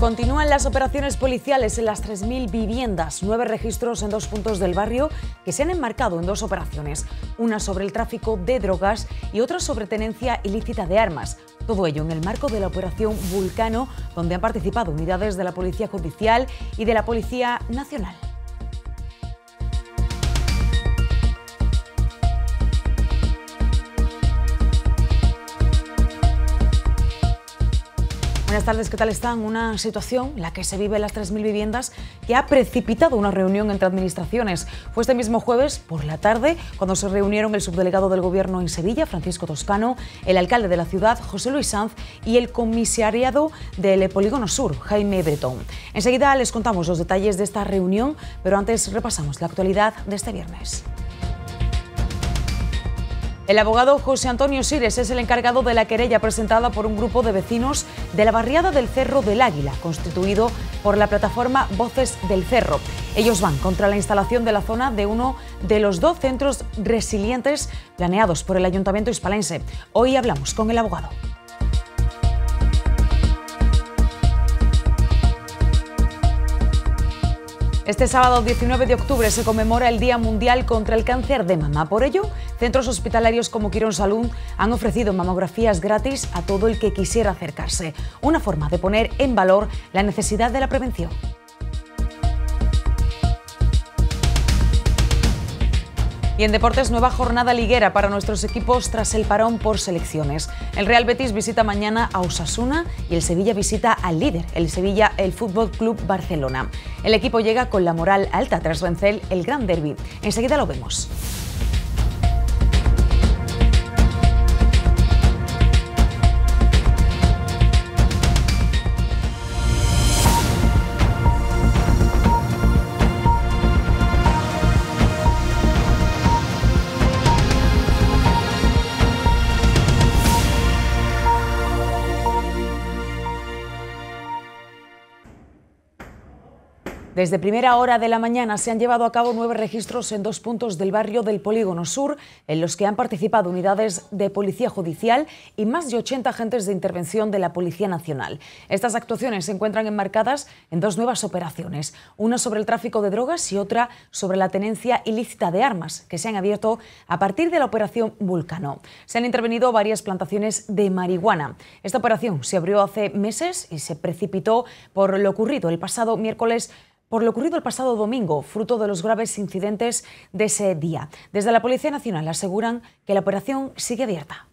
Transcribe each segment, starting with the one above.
Continúan las operaciones policiales en las 3.000 viviendas, nueve registros en dos puntos del barrio que se han enmarcado en dos operaciones, una sobre el tráfico de drogas y otra sobre tenencia ilícita de armas. Todo ello en el marco de la operación Vulcano, donde han participado unidades de la Policía Judicial y de la Policía Nacional. Buenas tardes, ¿qué tal están? Una situación, la que se vive en las 3.000 viviendas, que ha precipitado una reunión entre administraciones. Fue este mismo jueves, por la tarde, cuando se reunieron el subdelegado del Gobierno en Sevilla, Francisco Toscano, el alcalde de la ciudad, José Luis Sanz, y el comisariado del Polígono Sur, Jaime Bretón. Enseguida les contamos los detalles de esta reunión, pero antes repasamos la actualidad de este viernes. El abogado José Antonio Sires es el encargado de la querella presentada por un grupo de vecinos de la barriada del Cerro del Águila, constituido por la plataforma Voces del Cerro. Ellos van contra la instalación de la zona de uno de los dos centros resilientes planeados por el Ayuntamiento Hispalense. Hoy hablamos con el abogado. Este sábado 19 de octubre se conmemora el Día Mundial contra el Cáncer de Mama. Por ello, centros hospitalarios como Quirón Salud han ofrecido mamografías gratis a todo el que quisiera acercarse. Una forma de poner en valor la necesidad de la prevención. Y en deportes, nueva jornada liguera para nuestros equipos tras el parón por selecciones. El Real Betis visita mañana a Osasuna y el Sevilla visita al líder, el Sevilla el Fútbol Club Barcelona. El equipo llega con la moral alta tras vencer el Gran Derby. Enseguida lo vemos. Desde primera hora de la mañana se han llevado a cabo nueve registros en dos puntos del barrio del Polígono Sur, en los que han participado unidades de policía judicial y más de 80 agentes de intervención de la Policía Nacional. Estas actuaciones se encuentran enmarcadas en dos nuevas operaciones, una sobre el tráfico de drogas y otra sobre la tenencia ilícita de armas, que se han abierto a partir de la operación Vulcano. Se han intervenido varias plantaciones de marihuana. Esta operación se abrió hace meses y se precipitó por lo ocurrido el pasado miércoles por lo ocurrido el pasado domingo, fruto de los graves incidentes de ese día. Desde la Policía Nacional aseguran que la operación sigue abierta.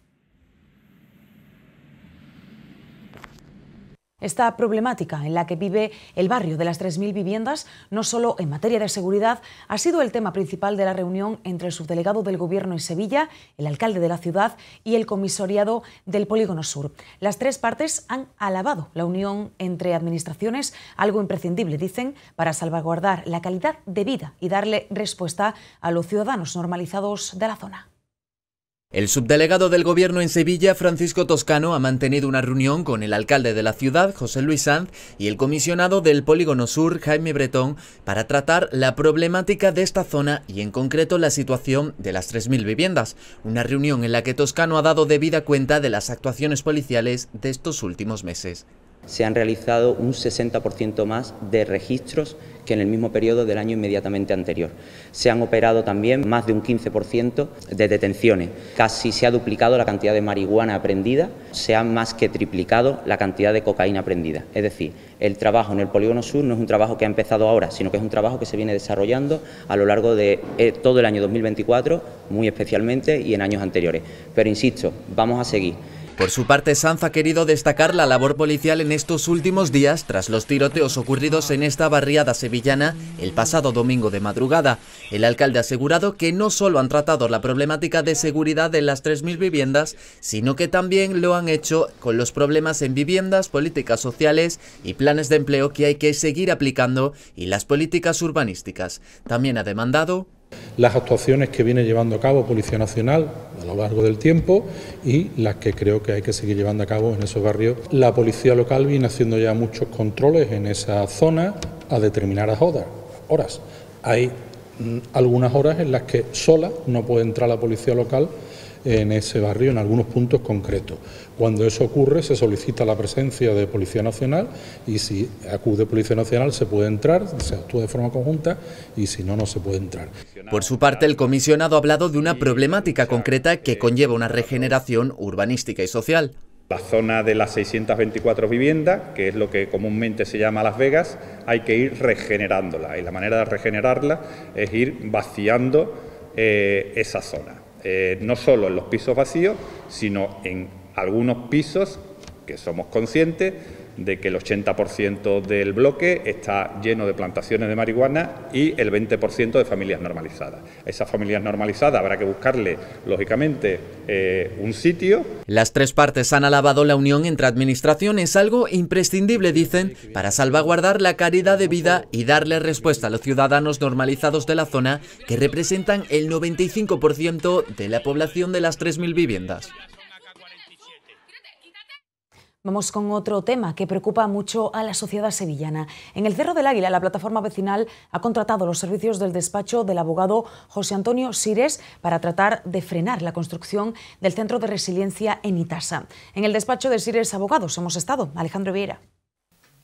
esta problemática en la que vive el barrio de las 3.000 viviendas, no solo en materia de seguridad, ha sido el tema principal de la reunión entre el subdelegado del Gobierno en Sevilla, el alcalde de la ciudad y el comisariado del Polígono Sur. Las tres partes han alabado la unión entre administraciones, algo imprescindible, dicen, para salvaguardar la calidad de vida y darle respuesta a los ciudadanos normalizados de la zona. El subdelegado del gobierno en Sevilla, Francisco Toscano, ha mantenido una reunión con el alcalde de la ciudad, José Luis Sanz, y el comisionado del Polígono Sur, Jaime Bretón, para tratar la problemática de esta zona y en concreto la situación de las 3.000 viviendas, una reunión en la que Toscano ha dado debida cuenta de las actuaciones policiales de estos últimos meses. Se han realizado un 60% más de registros que en el mismo periodo del año inmediatamente anterior. Se han operado también más de un 15% de detenciones. Casi se ha duplicado la cantidad de marihuana aprendida, se ha más que triplicado la cantidad de cocaína aprendida. Es decir, el trabajo en el Polígono Sur no es un trabajo que ha empezado ahora, sino que es un trabajo que se viene desarrollando a lo largo de eh, todo el año 2024, muy especialmente, y en años anteriores. Pero insisto, vamos a seguir. Por su parte, Sanz ha querido destacar la labor policial en estos últimos días tras los tiroteos ocurridos en esta barriada sevillana el pasado domingo de madrugada. El alcalde ha asegurado que no solo han tratado la problemática de seguridad en las 3.000 viviendas, sino que también lo han hecho con los problemas en viviendas, políticas sociales y planes de empleo que hay que seguir aplicando y las políticas urbanísticas. También ha demandado las actuaciones que viene llevando a cabo Policía Nacional a lo largo del tiempo y las que creo que hay que seguir llevando a cabo en esos barrios. La policía local viene haciendo ya muchos controles en esa zona a determinadas horas. Hay mm, algunas horas en las que sola no puede entrar la policía local en ese barrio en algunos puntos concretos. Cuando eso ocurre se solicita la presencia de Policía Nacional y si acude Policía Nacional se puede entrar, se actúa de forma conjunta y si no, no se puede entrar. Por su parte, el comisionado ha hablado de una problemática concreta que conlleva una regeneración urbanística y social. La zona de las 624 viviendas, que es lo que comúnmente se llama Las Vegas, hay que ir regenerándola y la manera de regenerarla es ir vaciando eh, esa zona. Eh, no solo en los pisos vacíos, sino en algunos pisos que somos conscientes de que el 80% del bloque está lleno de plantaciones de marihuana y el 20% de familias normalizadas. A esas familias normalizadas habrá que buscarle, lógicamente, eh, un sitio. Las tres partes han alabado la unión entre administraciones, algo imprescindible, dicen, para salvaguardar la calidad de vida y darle respuesta a los ciudadanos normalizados de la zona, que representan el 95% de la población de las 3.000 viviendas. Vamos con otro tema que preocupa mucho a la sociedad sevillana. En el Cerro del Águila, la plataforma vecinal ha contratado los servicios del despacho del abogado José Antonio Sires para tratar de frenar la construcción del centro de resiliencia en Itasa. En el despacho de Sires Abogados hemos estado. Alejandro Vieira.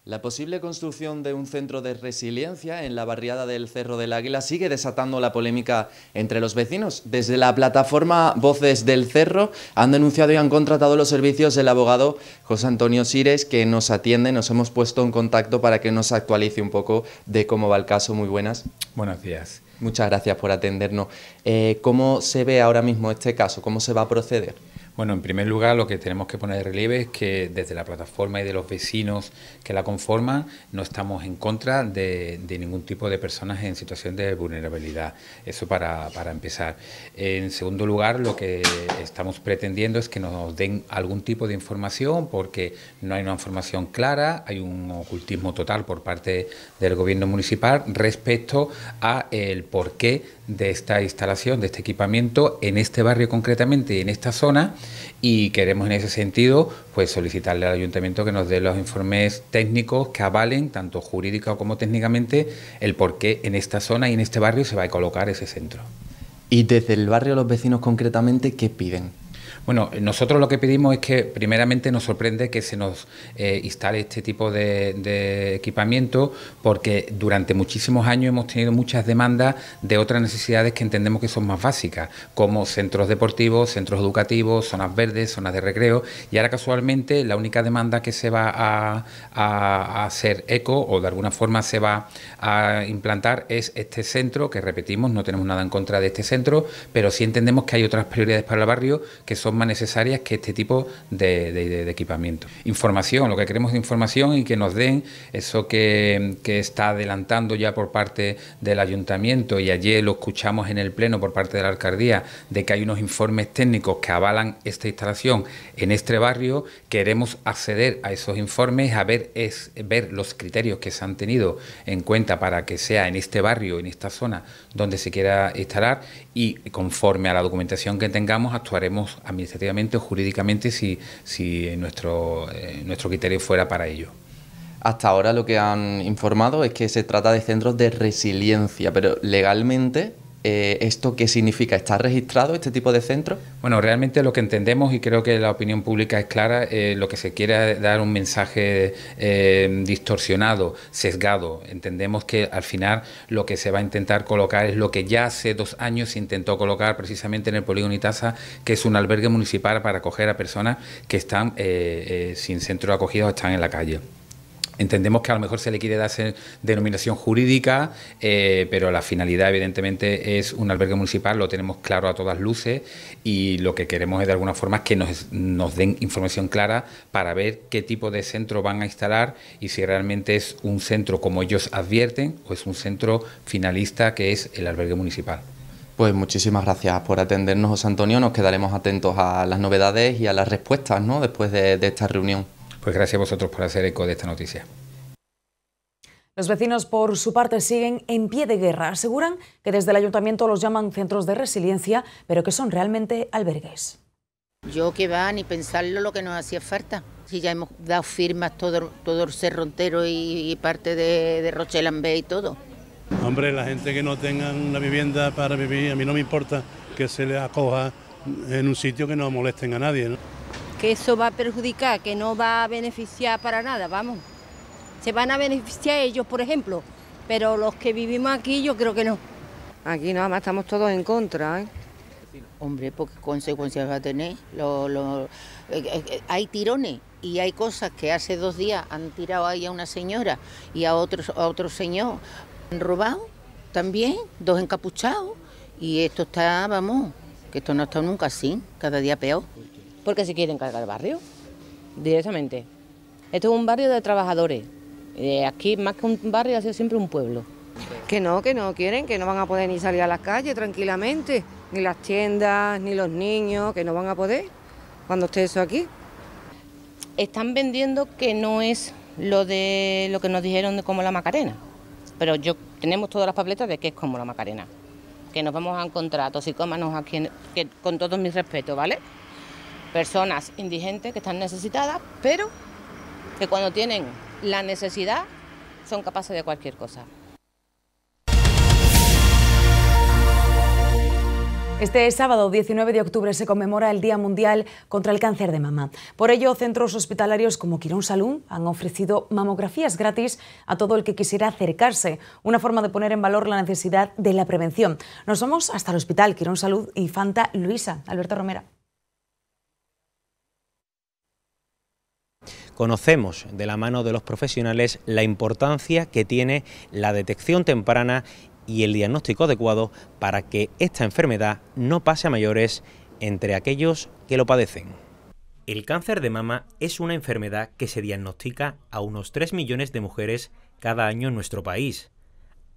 La posible construcción de un centro de resiliencia en la barriada del Cerro del Águila sigue desatando la polémica entre los vecinos. Desde la plataforma Voces del Cerro han denunciado y han contratado los servicios del abogado José Antonio Sires, que nos atiende, nos hemos puesto en contacto para que nos actualice un poco de cómo va el caso. Muy buenas. Buenos días. Muchas gracias por atendernos. Eh, ¿Cómo se ve ahora mismo este caso? ¿Cómo se va a proceder? Bueno, en primer lugar, lo que tenemos que poner de relieve es que desde la plataforma y de los vecinos que la conforman, no estamos en contra de, ningún tipo de personas en situación de vulnerabilidad. Eso para, para, empezar. En segundo lugar, lo que estamos pretendiendo es que nos den algún tipo de información, porque no hay una información clara, hay un ocultismo total por parte del gobierno municipal respecto a el porqué de esta instalación, de este equipamiento en este barrio concretamente y en esta zona y queremos en ese sentido pues solicitarle al ayuntamiento que nos dé los informes técnicos que avalen tanto jurídica como técnicamente el por qué en esta zona y en este barrio se va a colocar ese centro. Y desde el barrio los vecinos concretamente, ¿qué piden? Bueno, nosotros lo que pedimos es que primeramente nos sorprende que se nos eh, instale este tipo de, equipamiento porque durante muchísimos años hemos tenido muchas demandas de otras necesidades que entendemos que son más básicas, como centros deportivos, centros educativos, zonas verdes, zonas de recreo y ahora casualmente la única demanda que se va a hacer eco o de alguna forma se va a implantar es este centro que repetimos, no tenemos nada en contra de este centro, pero sí entendemos que hay otras prioridades para el barrio que son más necesarias que este tipo de, equipamiento. Información, lo que queremos es información y que nos den eso que, está adelantando ya por parte del ayuntamiento y ayer lo escuchamos en el Pleno por parte de la alcaldía de que hay unos informes técnicos que avalan esta instalación en este barrio. Queremos acceder a esos informes, a ver, es, ver los criterios que se han tenido en cuenta para que sea en este barrio, en esta zona donde se quiera instalar y conforme a la documentación que tengamos actuaremos a administrativamente o jurídicamente si, si nuestro, eh, nuestro criterio fuera para ello. Hasta ahora lo que han informado es que se trata de centros de resiliencia, pero legalmente eh, ¿esto qué significa? ¿Está registrado este tipo de centro? Bueno, realmente lo que entendemos y creo que la opinión pública es clara, eh, lo que se quiere es dar un mensaje eh, distorsionado, sesgado. Entendemos que al final lo que se va a intentar colocar es lo que ya hace dos años se intentó colocar precisamente en el polígono Itasa, que es un albergue municipal para acoger a personas que están sin centro de acogida o están en la calle. Entendemos que a lo mejor se le quiere dar denominación jurídica, eh, pero la finalidad evidentemente es un albergue municipal, lo tenemos claro a todas luces y lo que queremos es de alguna forma que nos, den información clara para ver qué tipo de centro van a instalar y si realmente es un centro como ellos advierten o es un centro finalista que es el albergue municipal. Pues muchísimas gracias por atendernos, José Antonio. Nos quedaremos atentos a las novedades y a las respuestas ¿no? después de esta reunión. Pues gracias a vosotros por hacer eco de esta noticia. Los vecinos, por su parte, siguen en pie de guerra. Aseguran que desde el ayuntamiento los llaman centros de resiliencia, pero que son realmente albergues. Yo que va, ni pensarlo lo que nos hacía falta. Si ya hemos dado firmas todo, todo el Cerro y, parte de, de y todo. Hombre, la gente que no tenga una vivienda para vivir, a mí no me importa que se les acoja en un sitio que no molesten a nadie que eso va a perjudicar, que no va a beneficiar para nada, vamos. Se van a beneficiar ellos, por ejemplo, pero los que vivimos aquí yo creo que no. Aquí nada más estamos todos en contra. ¿eh? Hombre, ¿qué consecuencias va a tener? Eh, eh, eh, hay tirones y hay cosas que hace dos días han tirado ahí a una señora y a otro, a otro señor. Han robado también, dos encapuchados. Y esto está, vamos, que esto no está nunca así, cada día peor porque se quieren cargar el barrio, directamente. Esto es un barrio de trabajadores. aquí, más que un barrio, ha sido siempre un pueblo. Que no, que no quieren, que no van a poder ni salir a las calles tranquilamente, ni las tiendas, ni los niños, que no van a poder cuando ustedes son aquí. Están vendiendo que no es lo de lo que nos dijeron de como la Macarena, pero yo tenemos todas las papeletas de que es como la Macarena, que nos vamos a encontrar toxicómanos aquí, que, con todos mis respetos, ¿vale? personas indigentes que están necesitadas, pero que cuando tienen la necesidad son capaces de cualquier cosa. Este sábado 19 de octubre se conmemora el Día Mundial contra el Cáncer de Mama. Por ello, centros hospitalarios como Quirón Salud han ofrecido mamografías gratis a todo el que quisiera acercarse, una forma de poner en valor la necesidad de la prevención. Nos vamos hasta el Hospital Quirón Salud Infanta Luisa Alberto Romera. conocemos de la mano de los profesionales la importancia que tiene la detección temprana y el diagnóstico adecuado para que esta enfermedad no pase a mayores entre aquellos que lo padecen. El cáncer de mama es una enfermedad que se diagnostica a unos 3 millones de mujeres cada año en nuestro país.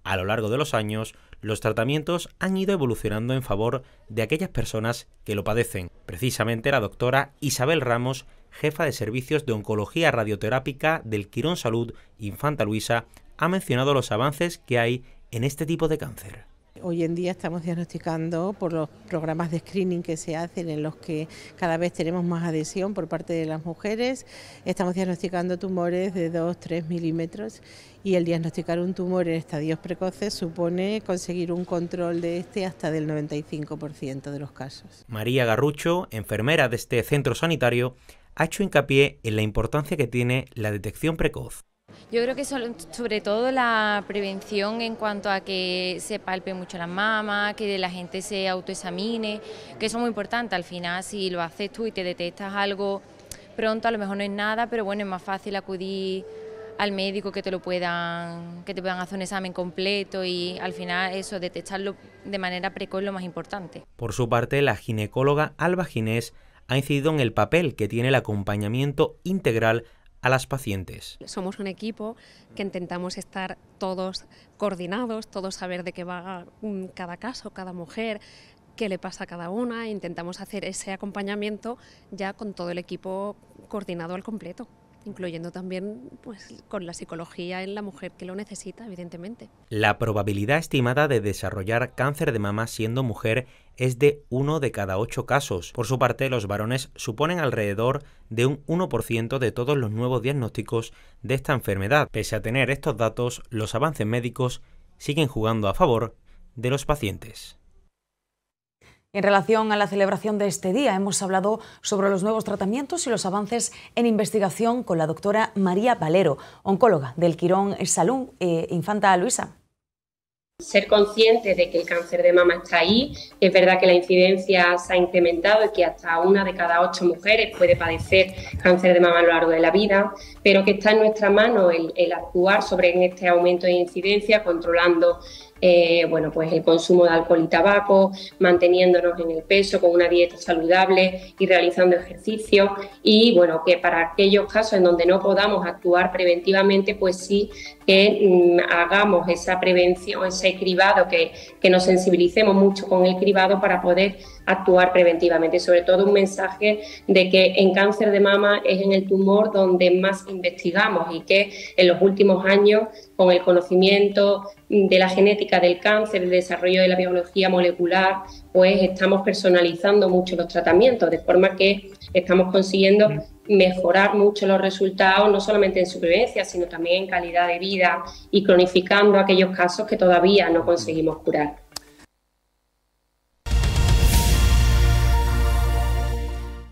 A lo largo de los años, los tratamientos han ido evolucionando en favor de aquellas personas que lo padecen. Precisamente la doctora Isabel Ramos jefa de servicios de oncología radioterápica del Quirón Salud Infanta Luisa, ha mencionado los avances que hay en este tipo de cáncer. Hoy en día estamos diagnosticando por los programas de screening que se hacen en los que cada vez tenemos más adhesión por parte de las mujeres. Estamos diagnosticando tumores de 2-3 milímetros y el diagnosticar un tumor en estadios precoces supone conseguir un control de este hasta del 95% de los casos. María Garrucho, enfermera de este centro sanitario, ha hecho hincapié en la importancia que tiene la detección precoz. Yo creo que sobre todo la prevención en cuanto a que se palpe mucho las mamas, que la gente se autoexamine, que eso es muy importante. Al final, si lo haces tú y te detectas algo pronto, a lo mejor no es nada, pero bueno, es más fácil acudir al médico que te lo puedan, que te puedan hacer un examen completo y al final eso, detectarlo de manera precoz es lo más importante. Por su parte, la ginecóloga Alba Ginés ha incidido en el papel que tiene el acompañamiento integral a las pacientes. Somos un equipo que intentamos estar todos coordinados, todos saber de qué va mm, cada caso, cada mujer, qué le pasa a cada una, intentamos hacer ese acompañamiento ya con todo el equipo coordinado al completo incluyendo también pues, con la psicología en la mujer que lo necesita, evidentemente. La probabilidad estimada de desarrollar cáncer de mama siendo mujer es de uno de cada ocho casos. Por su parte, los varones suponen alrededor de un 1% de todos los nuevos diagnósticos de esta enfermedad. Pese a tener estos datos, los avances médicos siguen jugando a favor de los pacientes. En relación a la celebración de este día, hemos hablado sobre los nuevos tratamientos y los avances en investigación con la doctora María Valero, oncóloga del Quirón Salud eh, Infanta Luisa. Ser conscientes de que el cáncer de mama está ahí, es verdad que la incidencia se ha incrementado y que hasta una de cada ocho mujeres puede padecer cáncer de mama a lo largo de la vida, pero que está en nuestra mano el actuar sobre este aumento de incidencia, controlando eh, bueno, pues el consumo de alcohol y tabaco, manteniéndonos en el peso con una dieta saludable y realizando ejercicio. Y bueno, que para aquellos casos en donde no podamos actuar preventivamente, pues sí que mm, hagamos esa prevención, ese cribado, que, que nos sensibilicemos mucho con el cribado para poder actuar preventivamente. Sobre todo un mensaje de que en cáncer de mama es en el tumor donde más investigamos y que en los últimos años, con el conocimiento de la genética del cáncer, el desarrollo de la biología molecular, pues estamos personalizando mucho los tratamientos, de forma que estamos consiguiendo mm. mejorar mucho los resultados, no solamente en supervivencia, sino también en calidad de vida y cronificando aquellos casos que todavía no mm. conseguimos curar.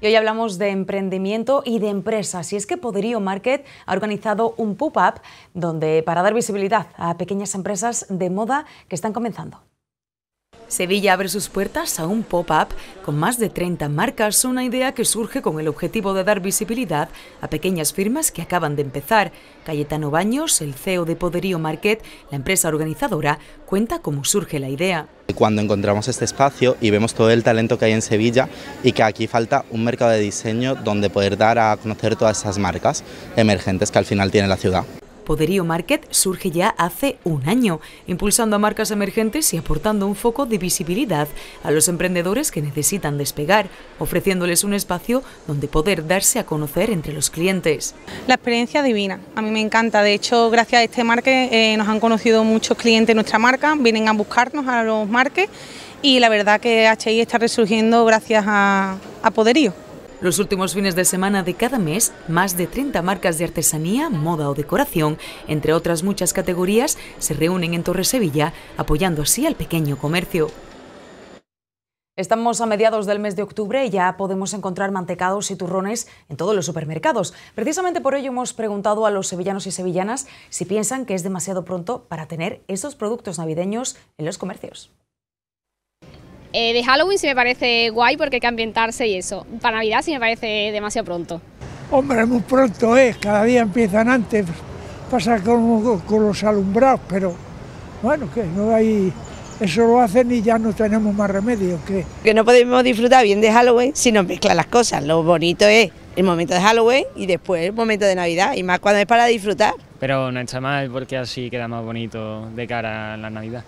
hoy hablamos de emprendimiento y de empresas. Y es que Poderío Market ha organizado un pop-up donde para dar visibilidad a pequeñas empresas de moda que están comenzando. Sevilla abre sus puertas a un pop-up con más de 30 marcas, una idea que surge con el objetivo de dar visibilidad a pequeñas firmas que acaban de empezar. Cayetano Baños, el CEO de Poderío Market, la empresa organizadora, cuenta cómo surge la idea. Cuando encontramos este espacio y vemos todo el talento que hay en Sevilla y que aquí falta un mercado de diseño donde poder dar a conocer todas esas marcas emergentes que al final tiene la ciudad. Poderío Market surge ya hace un año, impulsando a marcas emergentes y aportando un foco de visibilidad a los emprendedores que necesitan despegar, ofreciéndoles un espacio donde poder darse a conocer entre los clientes. La experiencia divina, a mí me encanta. De hecho, gracias a este market eh, nos han conocido muchos clientes de nuestra marca, vienen a buscarnos a los marques y la verdad que HI está resurgiendo gracias a Poderío. Los últimos fines de semana de cada mes, más de 30 marcas de artesanía, moda o decoración, entre otras muchas categorías, se reúnen en Torre Sevilla, apoyando así al pequeño comercio. Estamos a mediados del mes de octubre y ya podemos encontrar mantecados y turrones en todos los supermercados. Precisamente por ello hemos preguntado a los sevillanos y sevillanas si piensan que es demasiado pronto para tener esos productos navideños en los comercios. Eh, de Halloween sí me parece guay porque hay que ambientarse y eso. Para Navidad sí me parece demasiado pronto. Hombre, muy pronto es, cada día empiezan antes, pasa con, con los alumbrados, pero bueno, que no hay eso lo hacen y ya no tenemos más remedio. Que no podemos disfrutar bien de Halloween si nos mezclan las cosas. Lo bonito es el momento de Halloween y después el momento de Navidad, y más cuando es para disfrutar. Pero no está mal porque así queda más bonito de cara a la Navidad.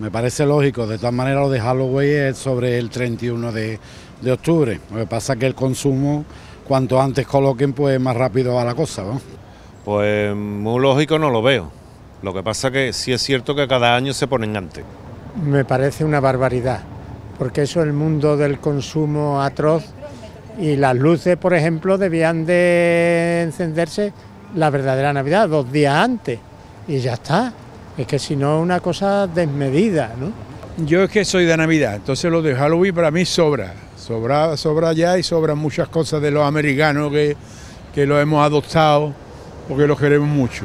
Me parece lógico, de todas maneras lo de Halloween es sobre el 31 de, de octubre. Lo que pasa es que el consumo, cuanto antes coloquen, pues más rápido va la cosa. ¿no? Pues muy lógico no lo veo. Lo que pasa que sí es cierto que cada año se ponen antes. Me parece una barbaridad, porque eso es el mundo del consumo atroz y las luces, por ejemplo, debían de encenderse la verdadera Navidad dos días antes y ya está. Es que si no es una cosa desmedida, ¿no? Yo es que soy de Navidad, entonces lo de Halloween para mí sobra. Sobra, sobra ya y sobran muchas cosas de los americanos que, que lo hemos adoptado porque lo queremos mucho.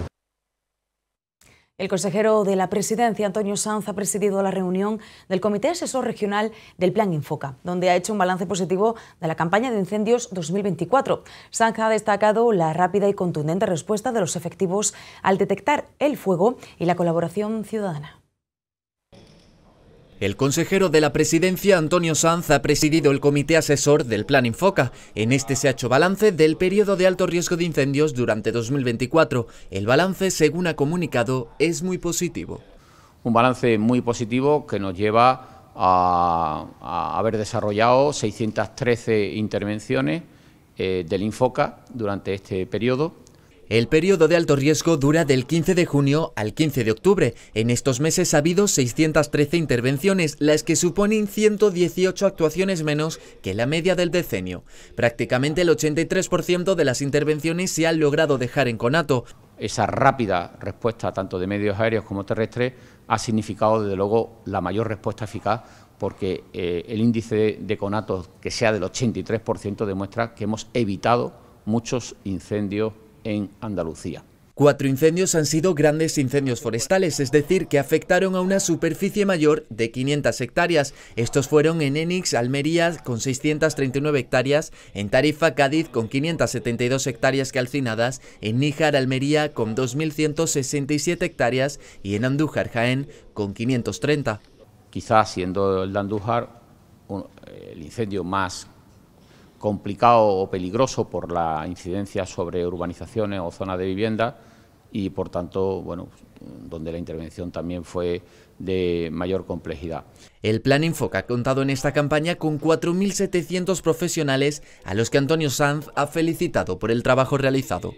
El consejero de la presidencia, Antonio Sanz, ha presidido la reunión del Comité Asesor Regional del Plan Infoca, donde ha hecho un balance positivo de la campaña de incendios 2024. Sanz ha destacado la rápida y contundente respuesta de los efectivos al detectar el fuego y la colaboración ciudadana. El consejero de la presidencia, Antonio Sanz, ha presidido el comité asesor del Plan Infoca. En este se ha hecho balance del periodo de alto riesgo de incendios durante 2024. El balance, según ha comunicado, es muy positivo. Un balance muy positivo que nos lleva a, haber desarrollado 613 intervenciones eh, del Infoca durante este periodo el periodo de alto riesgo dura del 15 de junio al 15 de octubre. En estos meses ha habido 613 intervenciones, las que suponen 118 actuaciones menos que la media del decenio. Prácticamente el 83% de las intervenciones se han logrado dejar en conato. Esa rápida respuesta, tanto de medios aéreos como terrestres, ha significado desde luego la mayor respuesta eficaz porque eh, el índice de Conato, que sea del 83% demuestra que hemos evitado muchos incendios en Andalucía. Cuatro incendios han sido grandes incendios forestales, es decir, que afectaron a una superficie mayor de 500 hectáreas. Estos fueron en Enix, Almería, con 639 hectáreas, en Tarifa, Cádiz, con 572 hectáreas calcinadas, en Níjar, Almería, con 2.167 hectáreas y en Andújar, Jaén, con 530. Quizás siendo el de Andújar el incendio más complicado o peligroso por la incidencia sobre urbanizaciones o zonas de vivienda y, por tanto, bueno, donde la intervención también fue de mayor complejidad. El Plan Infoca ha contado en esta campaña con 4.700 profesionales a los que Antonio Sanz ha felicitado por el trabajo realizado.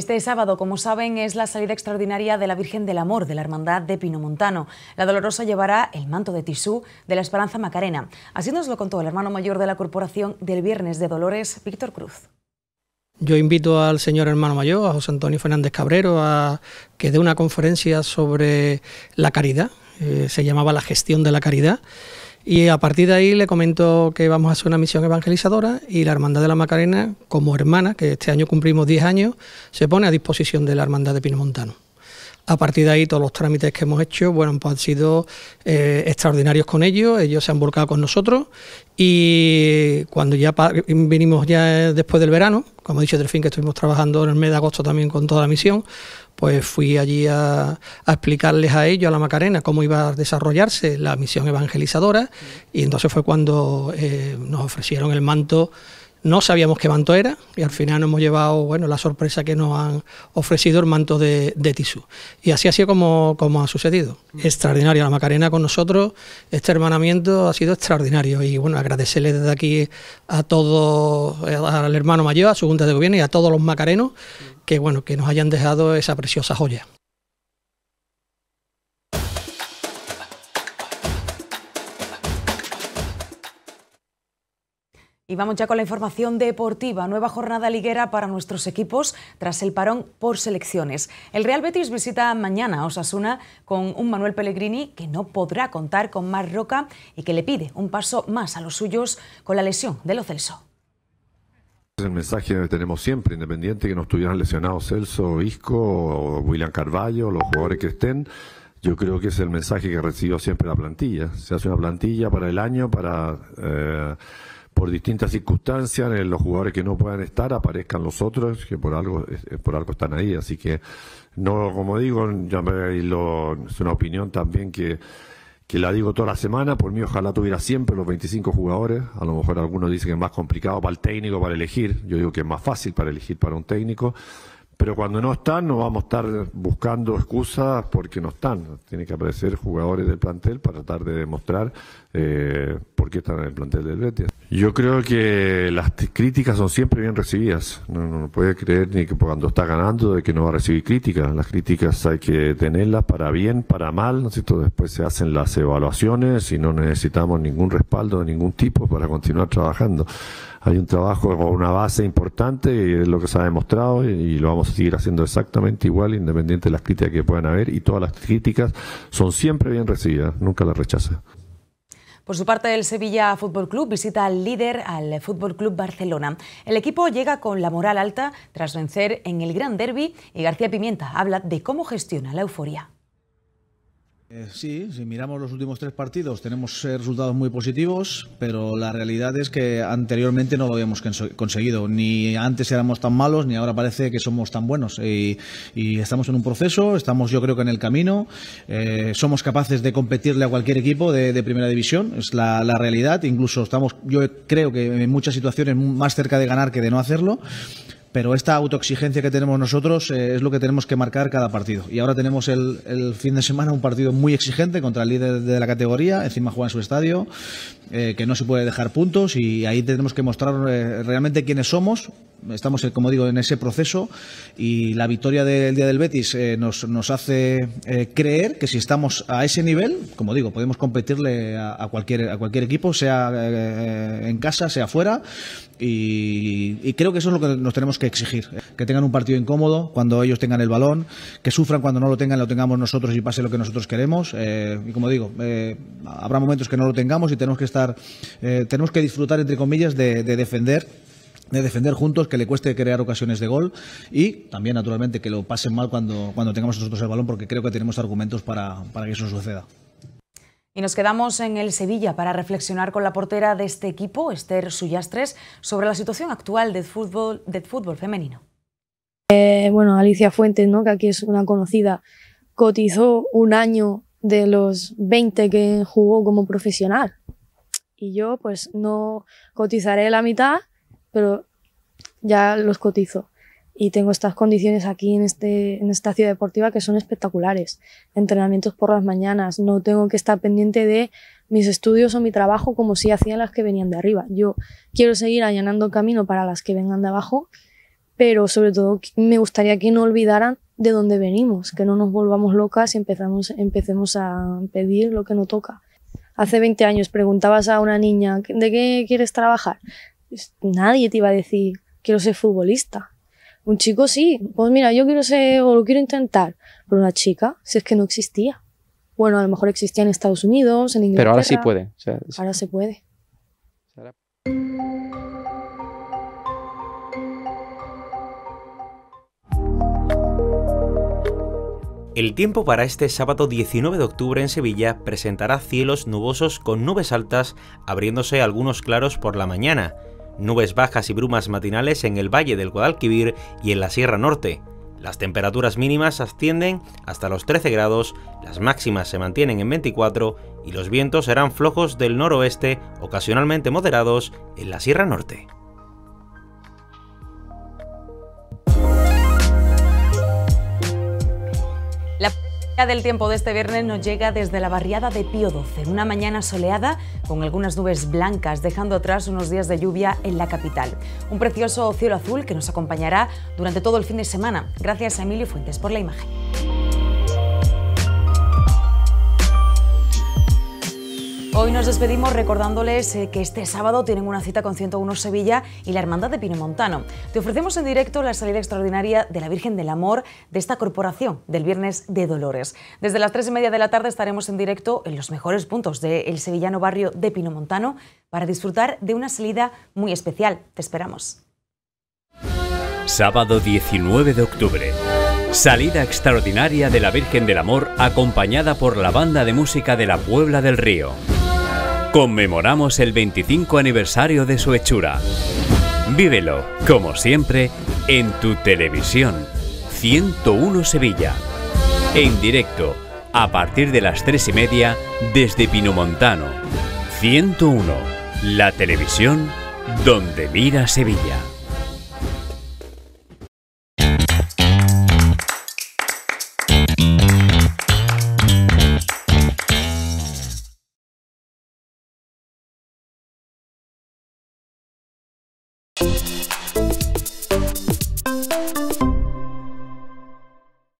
Este sábado, como saben, es la salida extraordinaria de la Virgen del Amor de la Hermandad de Pinomontano. La Dolorosa llevará el manto de tisú de la Esperanza Macarena. Así nos lo contó el hermano mayor de la corporación del Viernes de Dolores, Víctor Cruz. Yo invito al señor hermano mayor, a José Antonio Fernández Cabrero, a que dé una conferencia sobre la caridad. Eh, se llamaba La gestión de la caridad y a partir de ahí le comento que vamos a hacer una misión evangelizadora y la Hermandad de la Macarena, como hermana, que este año cumplimos 10 años, se pone a disposición de la Hermandad de Pinomontano. A partir de ahí, todos los trámites que hemos hecho, bueno, pues han sido eh, extraordinarios con ellos, ellos se han volcado con nosotros y cuando ya vinimos ya eh, después del verano, como he dicho, del fin que estuvimos trabajando en el mes de agosto también con toda la misión, pues fui allí a, a explicarles a ellos, a la Macarena, cómo iba a desarrollarse la misión evangelizadora. Y entonces fue cuando eh, nos ofrecieron el manto no sabíamos qué manto era y al final nos hemos llevado bueno, la sorpresa que nos han ofrecido el manto de, de Y así ha sido como, ha sucedido. Mm. Extraordinario. la Macarena con nosotros, este hermanamiento ha sido extraordinario y bueno, agradecerle desde aquí a todo eh, al hermano mayor, a su Junta de Gobierno y a todos los macarenos mm. que, bueno, que nos hayan dejado esa preciosa joya. Y vamos ya con la información deportiva. Nueva jornada liguera para nuestros equipos tras el parón por selecciones. El Real Betis visita mañana a Osasuna con un Manuel Pellegrini que no podrá contar con más roca y que le pide un paso más a los suyos con la lesión de los Celso. Es el mensaje que tenemos siempre, independiente que no estuvieran lesionados Celso, Isco, William Carballo, los jugadores que estén. Yo creo que es el mensaje que recibió siempre la plantilla. Se hace una plantilla para el año, para... Eh, por distintas circunstancias, en los jugadores que no puedan estar, aparezcan los otros, que por algo, eh, están ahí. Así que, no, como digo, ya es una opinión también que, que la digo toda la semana, por mí ojalá tuviera siempre los 25 jugadores, a lo mejor algunos dicen que es más complicado para el técnico para elegir, yo digo que es más fácil para elegir para un técnico, pero cuando no están no vamos a estar buscando excusas porque no están, tiene que aparecer jugadores del plantel para tratar de demostrar eh, por qué están en el plantel del Betis. Yo creo que las críticas son siempre bien recibidas. No, no, puede creer ni que cuando está ganando de que no va a recibir críticas. Las críticas hay que tenerlas para bien, para mal, ¿no cierto? Después se hacen las evaluaciones y no necesitamos ningún respaldo de ningún tipo para continuar trabajando. Hay un trabajo con una base importante y es lo que se ha demostrado y lo vamos a seguir haciendo exactamente igual, independiente de las críticas que puedan haber y todas las críticas son siempre bien recibidas, nunca las rechaza. Por su parte, el Sevilla Fútbol Club visita al líder, al Fútbol Club Barcelona. El equipo llega con la moral alta tras vencer en el Gran Derby y García Pimienta habla de cómo gestiona la euforia. Eh, sí, si miramos los últimos tres partidos tenemos eh, resultados muy positivos, pero la realidad es que anteriormente no lo habíamos conseguido. Ni antes éramos tan malos, ni ahora parece que somos tan buenos. Y, estamos en un proceso, estamos yo creo que en el camino, eh, somos capaces de competirle a cualquier equipo de, primera división, es la, la, realidad. Incluso estamos, yo creo que en muchas situaciones más cerca de ganar que de no hacerlo pero esta autoexigencia que tenemos nosotros eh, es lo que tenemos que marcar cada partido. Y ahora tenemos el, fin de semana un partido muy exigente contra el líder de la categoría, encima juega en su estadio, eh, que no se puede dejar puntos y ahí tenemos que mostrar eh, realmente quiénes somos estamos, eh, como digo, en ese proceso y la victoria del día del Betis eh, nos, hace eh, creer que si estamos a ese nivel, como digo, podemos competirle a, cualquier, a cualquier equipo, sea en casa, sea fuera, y, creo que eso es lo que nos tenemos que exigir, que tengan un partido incómodo cuando ellos tengan el balón, que sufran cuando no lo tengan, lo tengamos nosotros y pase lo que nosotros queremos, y como digo, habrá momentos que no lo tengamos y tenemos que estar, tenemos que disfrutar, entre comillas, de defender de defender juntos, que le cueste crear ocasiones de gol y también, naturalmente, que lo pasen mal cuando, cuando tengamos nosotros el balón, porque creo que tenemos argumentos para, que eso suceda. Y nos quedamos en el Sevilla para reflexionar con la portera de este equipo, Esther Suyastres, sobre la situación actual del fútbol, del fútbol femenino. Eh, bueno, Alicia Fuentes, ¿no? que aquí es una conocida, cotizó un año de los 20 que jugó como profesional. Y yo pues no cotizaré la mitad pero ya los cotizo. Y tengo estas condiciones aquí en, este, en esta ciudad deportiva que son espectaculares. Entrenamientos por las mañanas, no tengo que estar pendiente de mis estudios o mi trabajo como si hacían las que venían de arriba. Yo quiero seguir allanando camino para las que vengan de abajo, pero sobre todo me gustaría que no olvidaran de dónde venimos, que no nos volvamos locas y empezamos, empecemos a pedir lo que no toca. Hace 20 años preguntabas a una niña, ¿de qué quieres trabajar? nadie te iba a decir, quiero ser futbolista. Un chico sí, pues mira, yo quiero ser o lo quiero intentar, pero una chica, si es que no existía. Bueno, a lo mejor existía en Estados Unidos, en Inglaterra. Pero ahora sí puede. Ahora se puede. El tiempo para este sábado 19 de octubre en Sevilla presentará cielos nubosos con nubes altas, abriéndose algunos claros por la mañana nubes bajas y brumas matinales en el valle del Guadalquivir y en la Sierra Norte. Las temperaturas mínimas ascienden hasta los 13 grados, las máximas se mantienen en 24 y los vientos serán flojos del noroeste, ocasionalmente moderados, en la Sierra Norte. del tiempo de este viernes nos llega desde la barriada de Pío XII, una mañana soleada con algunas nubes blancas, dejando atrás unos días de lluvia en la capital. Un precioso cielo azul que nos acompañará durante todo el fin de semana. Gracias a Emilio Fuentes por la imagen. Hoy nos despedimos recordándoles eh, que este sábado tienen una cita con 101 Sevilla y la Hermandad de Pinomontano. Te ofrecemos en directo la salida extraordinaria de la Virgen del Amor de esta corporación del Viernes de Dolores. Desde las 3 y media de la tarde estaremos en directo en los mejores puntos del sevillano barrio de Pinomontano para disfrutar de una salida muy especial. Te esperamos. Sábado 19 de octubre. Salida extraordinaria de la Virgen del Amor acompañada por la banda de música de la Puebla del Río conmemoramos el 25 aniversario de su hechura. Vívelo, como siempre, en tu televisión 101 Sevilla. En directo, a partir de las 3 y media, desde Pinomontano. 101, la televisión donde mira Sevilla.